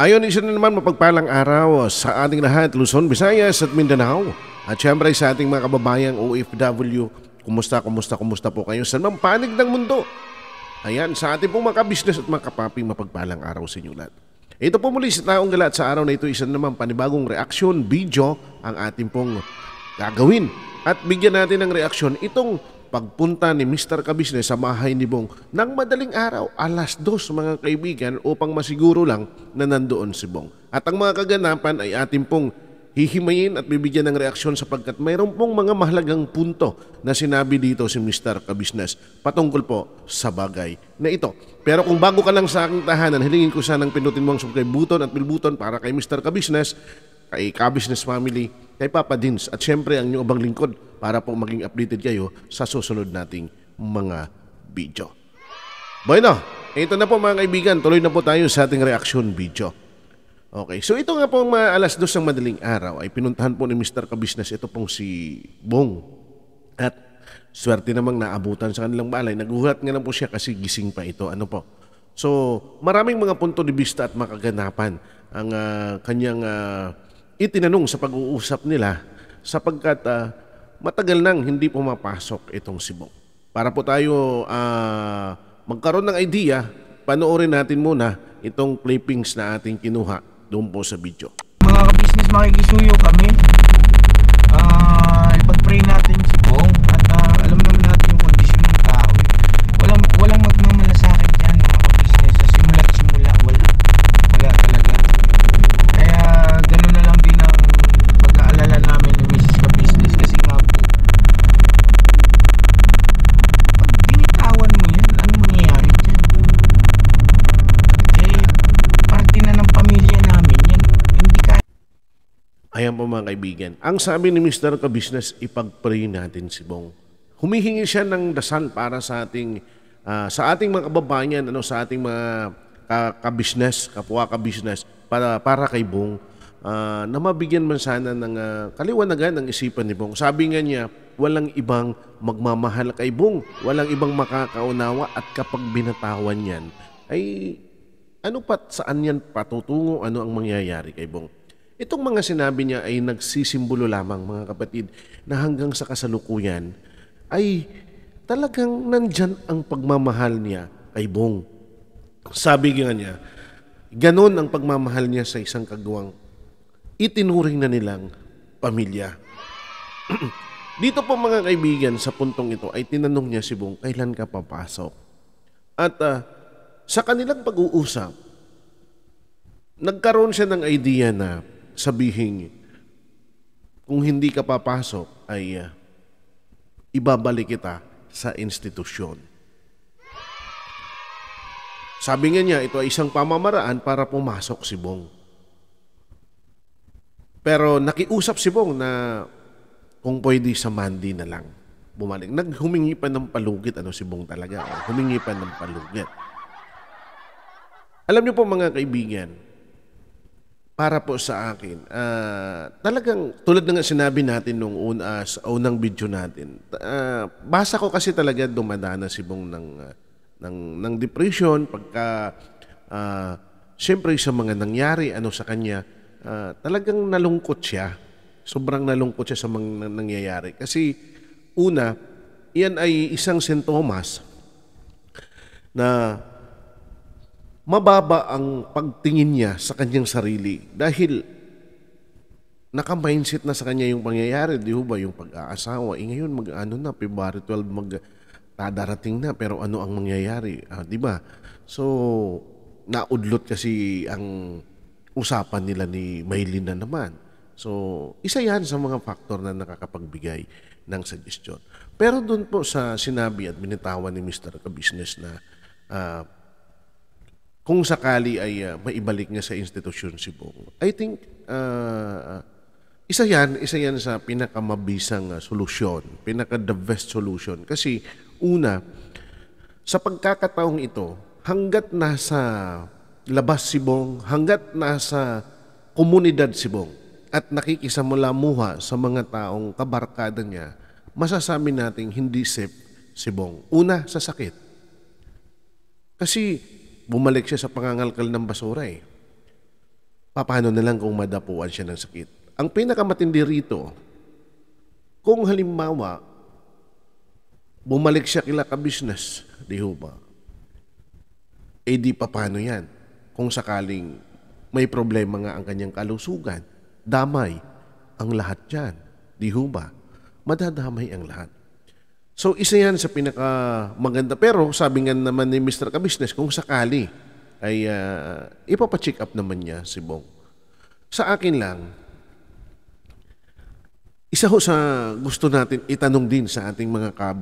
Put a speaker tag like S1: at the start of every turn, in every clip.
S1: Ayon isa na naman mapagpalang araw sa ating lahat, Luzon, Visayas at Mindanao. At syempre sa ating mga kababayang OFW, kumusta, kumusta, kumusta po kayo sa panig ng mundo. Ayan, sa ating pong mga business at mga kapaping mapagpalang araw sa inyo lahat. Ito po muli sa taong galat sa araw na ito, isa na naman panibagong reaksyon video ang ating pong gagawin. At bigyan natin ng reaksyon itong pagpunta ni Mr. Kabisnes sa bahay ni Bong nang madaling araw, alas dos mga kaibigan upang masiguro lang na nandoon si Bong. At ang mga kaganapan ay atin pong hihimayin at bibigyan ng reaksyon sapagkat mayroon pong mga mahalagang punto na sinabi dito si Mr. Kabisnes patungkol po sa bagay na ito. Pero kung bago ka lang sa aking tahanan, hilingin ko sanang pinutin mo ang subscribe button at bell button para kay Mr. Kabisnes, kay Kabisnes Family, kay Papa Dins at syempre ang inyong abang lingkod para po maging updated kayo sa susunod nating mga video. Bueno, ito na po mga kaibigan. Tuloy na po tayo sa ating reaction video. Okay, so ito nga po mga alas dos ng madaling araw ay pinuntahan po ni Mr. Kabisnes ito pong si Bong. At swerte namang naabutan sa kanilang balay. Naguhat nga lang po siya kasi gising pa ito. Ano po? So maraming mga punto de vista at makaganapan ang uh, kanyang uh, itinanong sa pag-uusap nila sapagkat uh, matagal nang hindi pumapasok itong sibok. Para po tayo uh, magkaroon ng idea, panoorin natin muna itong clippings na ating kinuha doon po sa video. Mga ka-business makikisuyo kami. Uh, Ipag-pray natin kaibigan. Ang sabi ni Mr. Kabusiness, ipag-pray natin si Bong. Humihingi siya ng dasal para sa ating uh, sa ating mga kababayan, ano sa ating mga ka-business, kapwa ka-business para para kay Bong uh, na mabigyan man sana ng uh, kaliwanagan ng isipan ni Bong. Sabi nga niya, walang ibang magmamahal kay Bong, walang ibang makakaunawa at kapag binatawan yan ay ano pa saan yan patutungo, ano ang mangyayari kay Bong. Itong mga sinabi niya ay nagsisimbolo lamang mga kapatid na hanggang sa kasalukuyan ay talagang nandyan ang pagmamahal niya kay Bong. Sabi nga niya, ganon ang pagmamahal niya sa isang kagawang itinuring na nilang pamilya. Dito po mga kaibigan, sa puntong ito ay tinanong niya si Bong, kailan ka papasok? At uh, sa kanilang pag-uusap, nagkaroon siya ng idea na sabihin kung hindi ka papasok ay uh, ibabalik kita sa institusyon. Sabi nga niya, ito ay isang pamamaraan para pumasok si Bong. Pero nakiusap si Bong na kung pwede sa Monday na lang bumalik. Naghumingi pa ng palugit, ano si Bong talaga. Humingi pa ng palugit. Alam niyo po mga kaibigan, para po sa akin, uh, talagang tulad nga sinabi natin nung una, sa unang video natin, uh, basa ko kasi talaga dumadana si Bong ng, uh, ng, ng depression pagka uh, siyempre sa mga nangyari ano sa kanya, uh, talagang nalungkot siya. Sobrang nalungkot siya sa mga nangyayari. Kasi una, iyan ay isang sintomas na mababa ang pagtingin niya sa kanyang sarili dahil naka-mindset na sa kanya yung pangyayari, di ba, yung pag-aasawa. E ngayon, mag-ano na, February 12, mag dadarating na, pero ano ang mangyayari, ah, di ba? So, naudlot kasi ang usapan nila ni Maylin na naman. So, isa yan sa mga factor na nakakapagbigay ng suggestion. Pero doon po sa sinabi at binitawan ni Mr. Kabusiness na uh, kung sakali ay uh, maibalik niya sa institusyon si Bong. I think uh, isa yan, isa yan sa pinakamabisang uh, solusyon, pinaka the best solution. Kasi una, sa pagkakataong ito, hanggat nasa labas si Bong, hanggat nasa komunidad si Bong at nakikisamulamuha sa mga taong kabarkada niya, masasabi nating hindi safe si Bong. Una, sa sakit. Kasi bumalik siya sa pangangalkal ng basura eh. Paano na lang kung madapuan siya ng sakit? Ang pinakamatindi rito, kung halimbawa, bumalik siya kila ka-business, di ho ba? Eh di pa paano yan? Kung sakaling may problema nga ang kanyang kalusugan, damay ang lahat yan, di ho ba? Madadamay ang lahat. So isa yan sa pinaka maganda. Pero sabi nga naman ni Mr. Kabisnes, kung sakali ay uh, ipapacheck up naman niya si Bong. Sa akin lang, isa ho sa gusto natin itanong din sa ating mga ka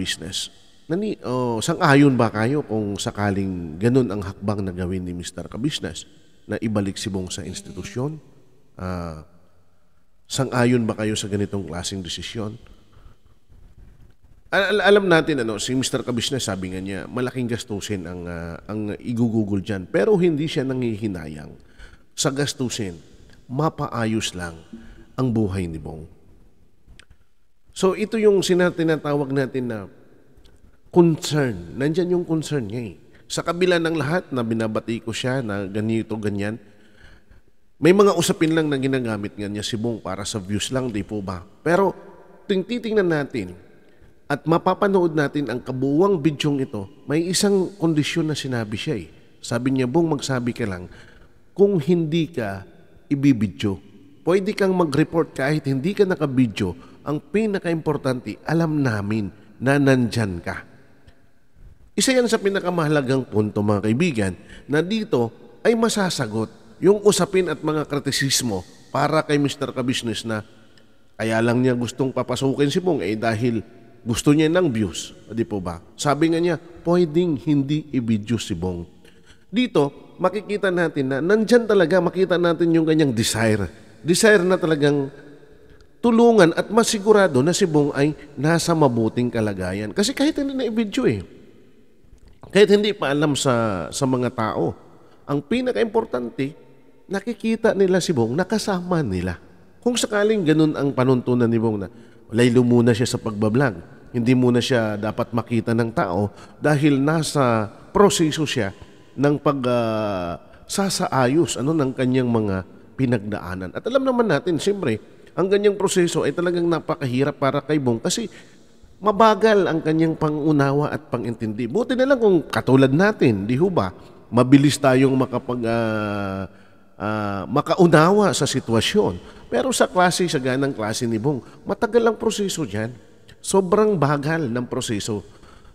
S1: Nani, oh, sang-ayon ba kayo kung sakaling ganun ang hakbang na gawin ni Mr. Kabisnes na ibalik si Bong sa institusyon? Uh, sang-ayon ba kayo sa ganitong klaseng desisyon? Al- alam natin ano, si Mr. Kabisnes sabi nga niya, malaking gastusin ang uh, ang igugugol diyan, pero hindi siya nanghihinayang sa gastusin. Mapaayos lang ang buhay ni Bong. So ito yung sinatinatawag natin na concern. Nandiyan yung concern niya eh. Sa kabila ng lahat na binabati ko siya na ganito, ganyan, may mga usapin lang na ginagamit nga niya si Bong para sa views lang, di po ba? Pero tingtitingnan natin, at mapapanood natin ang kabuwang bidyong ito, may isang kondisyon na sinabi siya eh. Sabi niya, Bong, magsabi ka lang, kung hindi ka ibibidyo, pwede kang mag-report kahit hindi ka nakabidyo. Ang pinaka-importante, alam namin na nandyan ka. Isa yan sa pinakamahalagang punto mga kaibigan na dito ay masasagot yung usapin at mga kritisismo para kay Mr. Kabisnes na kaya lang niya gustong papasukin si Bong eh dahil gusto niya ng views, di po ba? Sabi nga niya, pwedeng hindi i-video si Bong. Dito, makikita natin na nandyan talaga, makita natin yung kanyang desire. Desire na talagang tulungan at masigurado na si Bong ay nasa mabuting kalagayan. Kasi kahit hindi na i-video eh, kahit hindi pa alam sa, sa mga tao, ang pinaka-importante, nakikita nila si Bong, nakasama nila. Kung sakaling ganun ang panuntunan ni Bong na, Laylo muna siya sa pagbablog hindi muna siya dapat makita ng tao dahil nasa proseso siya ng pag uh, sasaayos ano ng kanyang mga pinagdaanan. At alam naman natin, siyempre, ang ganyang proseso ay talagang napakahirap para kay Bong kasi mabagal ang kanyang pangunawa at pangintindi. Buti na lang kung katulad natin, di ho ba, mabilis tayong makapag, uh, uh, makaunawa sa sitwasyon. Pero sa klase, sa ganang klase ni Bong, matagal ang proseso dyan sobrang bagal ng proseso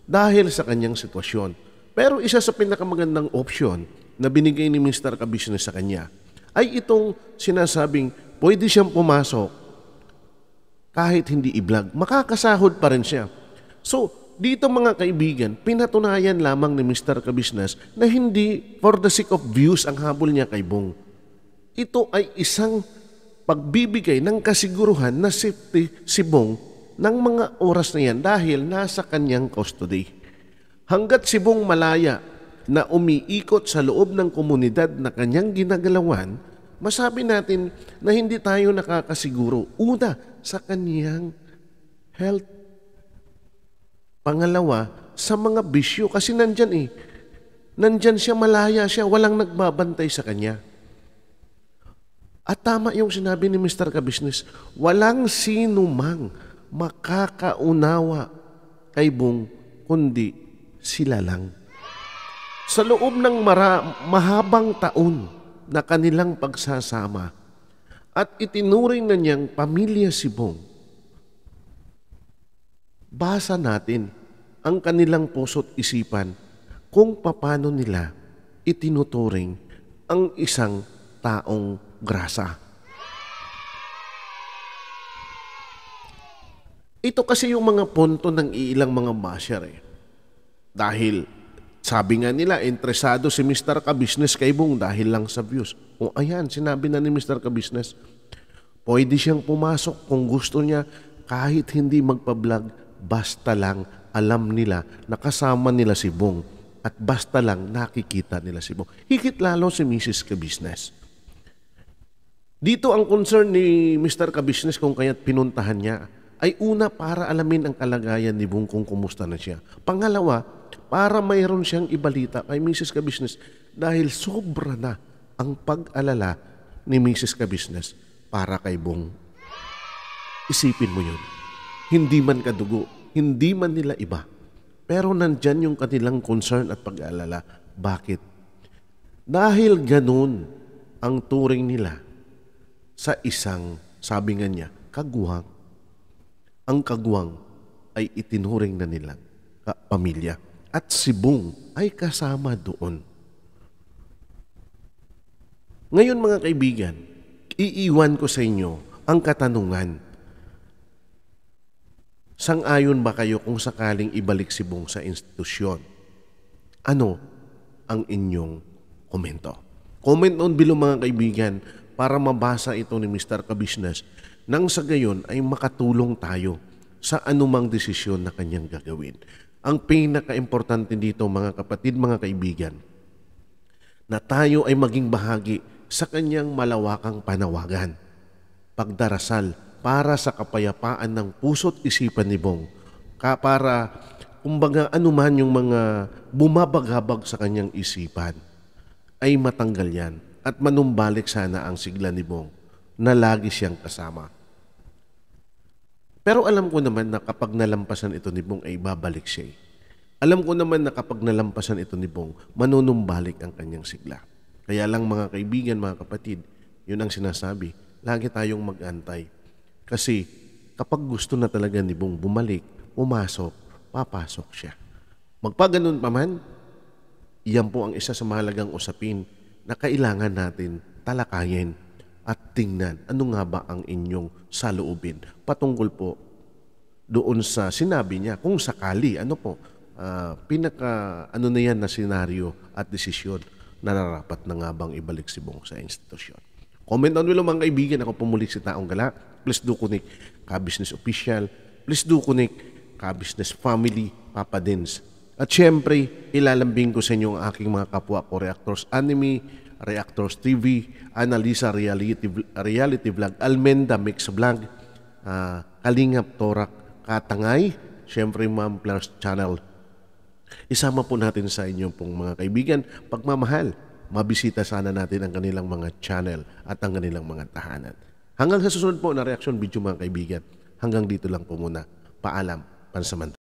S1: dahil sa kanyang sitwasyon. Pero isa sa pinakamagandang option na binigay ni Mr. Kabisnes sa kanya ay itong sinasabing pwede siyang pumasok kahit hindi i-vlog. Makakasahod pa rin siya. So, dito mga kaibigan, pinatunayan lamang ni Mr. Kabisnes na hindi for the sake of views ang habol niya kay Bong. Ito ay isang pagbibigay ng kasiguruhan na safety si Bong ng mga oras na yan dahil nasa kanyang custody. Hanggat si Bong Malaya na umiikot sa loob ng komunidad na kanyang ginagalawan, masabi natin na hindi tayo nakakasiguro. Una, sa kanyang health. Pangalawa, sa mga bisyo kasi nandyan eh. Nandyan siya, malaya siya, walang nagbabantay sa kanya. At tama yung sinabi ni Mr. Kabisnes, walang sinumang makakaunawa kay Bong kundi sila lang. Sa loob ng mara- mahabang taon na kanilang pagsasama at itinuring na niyang pamilya si Bong, basa natin ang kanilang puso't isipan kung paano nila itinuturing ang isang taong grasa. Ito kasi yung mga punto ng ilang mga basher eh. Dahil sabi nga nila, interesado si Mr. Kabusiness kay Bong dahil lang sa views. O ayan, sinabi na ni Mr. Kabusiness, pwede siyang pumasok kung gusto niya kahit hindi magpa-vlog, basta lang alam nila na nila si Bong at basta lang nakikita nila si Bong. Higit lalo si Mrs. Kabusiness. Dito ang concern ni Mr. Kabusiness kung kaya't pinuntahan niya ay una para alamin ang kalagayan ni Bung kung kumusta na siya. Pangalawa, para mayroon siyang ibalita kay Mrs. Kabisnes dahil sobra na ang pag-alala ni Mrs. Kabisnes para kay Bung. Isipin mo yun. Hindi man kadugo, hindi man nila iba. Pero nandyan yung kanilang concern at pag alala Bakit? Dahil ganun ang turing nila sa isang, sabi nga niya, kaguhang ang kagwang ay itinuring na nila pamilya at si Bung ay kasama doon. Ngayon mga kaibigan, iiwan ko sa inyo ang katanungan. Sang-ayon ba kayo kung sakaling ibalik si Bong sa institusyon? Ano ang inyong komento? Comment on below mga kaibigan para mabasa ito ni Mr. Kabisnes nang sa gayon ay makatulong tayo sa anumang desisyon na kanyang gagawin. Ang pinaka-importante dito mga kapatid, mga kaibigan, na tayo ay maging bahagi sa kanyang malawakang panawagan, pagdarasal para sa kapayapaan ng puso't isipan ni Bong, ka para kumbaga anuman yung mga bumabagabag sa kanyang isipan ay matanggal yan at manumbalik sana ang sigla ni Bong na lagi siyang kasama. Pero alam ko naman na kapag nalampasan ito ni Bong ay babalik siya. Eh. Alam ko naman na kapag nalampasan ito ni Bong, manunumbalik ang kanyang sigla. Kaya lang mga kaibigan, mga kapatid, yun ang sinasabi. Lagi tayong mag-antay. Kasi kapag gusto na talaga ni Bong bumalik, umasok, papasok siya. Magpaganon pa man, iyan po ang isa sa mahalagang usapin na kailangan natin talakayin at tingnan ano nga ba ang inyong saloobin patungkol po doon sa sinabi niya kung sakali ano po uh, pinaka ano na yan na senaryo at desisyon na nararapat na nga bang ibalik si Bong sa institusyon. Comment on below mga kaibigan. Ako pumuli si Taong Gala. Please do connect ka-business official. Please do connect ka-business family, Papa Dins. At syempre, ilalambing ko sa inyo ang aking mga kapwa ko, reactors, anime, Reactors TV, Analisa Reality, Reality Vlog, Almenda Mix Vlog, uh, Kalingap Torak Katangay, syempre Ma'am Plus Channel. Isama po natin sa inyo pong mga kaibigan, pagmamahal, mabisita sana natin ang kanilang mga channel at ang kanilang mga tahanan. Hanggang sa susunod po na reaction video mga kaibigan, hanggang dito lang po muna. Paalam, pansamantala.